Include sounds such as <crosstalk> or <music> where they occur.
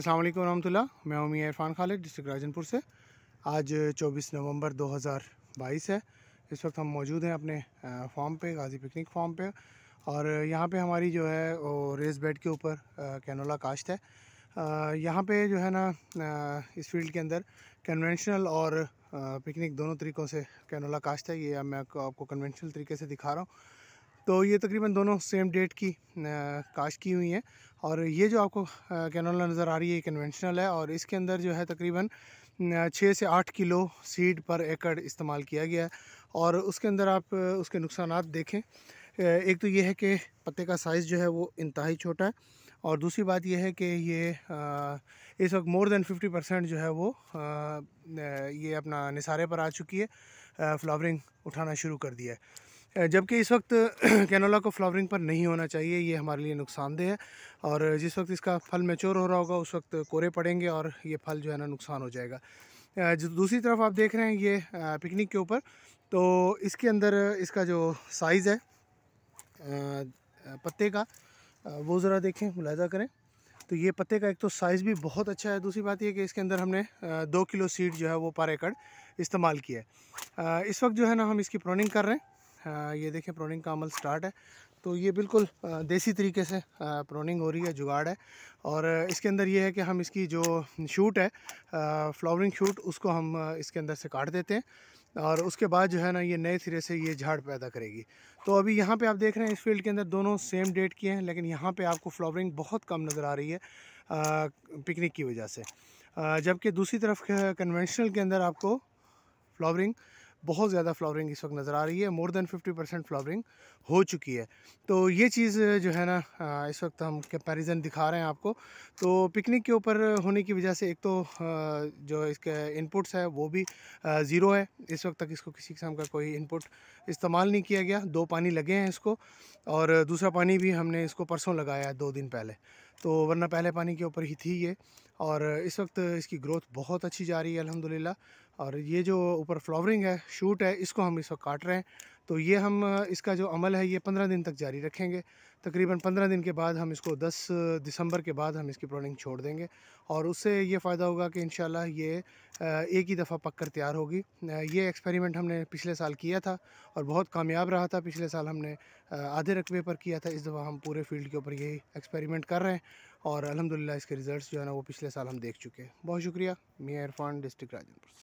असल वालेकुम मैं उमी इरफान खालिद डिस्ट्रिक्ट राजनपुर से आज 24 नवंबर 2022 है इस वक्त हम मौजूद हैं अपने फॉर्म पे गाजी पिकनिक फॉर्म पे और यहाँ पे हमारी जो है वो रेस बेड के ऊपर कैनोला काश्त है यहाँ पे जो है ना इस फील्ड के अंदर कन्वेंशनल और पिकनिक दोनों तरीक़ों से कैनोला काश्त है ये मैं आपको कन्वेंशनल तरीके से दिखा रहा हूँ तो ये तकरीबन दोनों सेम डेट की काश की हुई हैं और ये जो आपको कैनोला नज़र आ रही है ये कन्वेंशनल है और इसके अंदर जो है तकरीबन छः से आठ किलो सीड पर एकड़ इस्तेमाल किया गया है और उसके अंदर आप उसके नुकसान देखें एक तो ये है कि पत्ते का साइज़ जो है वो इंतहाई छोटा है और दूसरी बात यह है कि ये इस वक्त मोर देन 50 परसेंट जो है वो ये अपना निसारे पर आ चुकी है फ्लावरिंग उठाना शुरू कर दिया है जबकि इस वक्त <clears throat> कैनोला को फ्लावरिंग पर नहीं होना चाहिए ये हमारे लिए नुकसानदेह है और जिस वक्त इसका फल मेच्योर हो रहा होगा उस वक्त कोरे पड़ेंगे और ये फल जो है ना नुकसान हो जाएगा दूसरी तरफ आप देख रहे हैं ये पिकनिक के ऊपर तो इसके अंदर इसका जो साइज़ है पत्ते का वो ज़रा देखें मुलायदा करें तो ये पत्ते का एक तो साइज़ भी बहुत अच्छा है दूसरी बात यह कि इसके अंदर हमने दो किलो सीड जो है वो पर एकड़ इस्तेमाल किया है इस वक्त जो है ना हम इसकी प्रोनिंग कर रहे हैं ये देखें प्रोनिंग का अमल स्टार्ट है तो ये बिल्कुल देसी तरीके से प्रोनिंग हो रही है जुगाड़ है और इसके अंदर ये है कि हम इसकी जो शूट है फ्लावरिंग शूट उसको हम इसके अंदर से काट देते हैं और उसके बाद जो है ना ये नए सिरे से ये झाड़ पैदा करेगी तो अभी यहाँ पे आप देख रहे हैं इस फील्ड के अंदर दोनों सेम डेट की हैं लेकिन यहाँ पे आपको फ्लावरिंग बहुत कम नज़र आ रही है पिकनिक की वजह से जबकि दूसरी तरफ कन्वेंशनल के अंदर आपको फ्लावरिंग बहुत ज़्यादा फ्लावरिंग इस वक्त नज़र आ रही है मोर देन 50 परसेंट फ्लावरिंग हो चुकी है तो ये चीज़ जो है ना इस वक्त हम कंपेरिजन दिखा रहे हैं आपको तो पिकनिक के ऊपर होने की वजह से एक तो जो इसके इनपुट्स है वो भी ज़ीरो है इस वक्त तक इसको किसी किस्म का कोई इनपुट इस्तेमाल नहीं किया गया दो पानी लगे हैं इसको और दूसरा पानी भी हमने इसको परसों लगाया है दो दिन पहले तो वरना पहले पानी के ऊपर ही थी ये और इस वक्त इसकी ग्रोथ बहुत अच्छी जा रही है अलहमदिल्ला और ये जो ऊपर फ्लावरिंग है शूट है इसको हम इस वक्त काट रहे हैं तो ये हम इसका जो अमल है ये पंद्रह दिन तक जारी रखेंगे तकरीबन पंद्रह दिन के बाद हम इसको दस दिसंबर के बाद हम इसकी प्रोनिंग छोड़ देंगे और उससे ये फ़ायदा होगा कि इन ये एक ही दफ़ा पक कर तैयार होगी ये एक्सपेरिमेंट हमने पिछले साल किया था और बहुत कामयाब रहा था पिछले साल हमने आधे रकबे पर किया था इस दफ़ा हम पूरे फील्ड के ऊपर यही एक्सपेरिमेंट कर रहे हैं और अलहमदिल्ला इसके रिज़ल्ट जो है ना वो पिछले साल हम देख चुके हैं बहुत शुक्रिया मियाँ इरफान डिस्ट्रिक्ट राजनपुर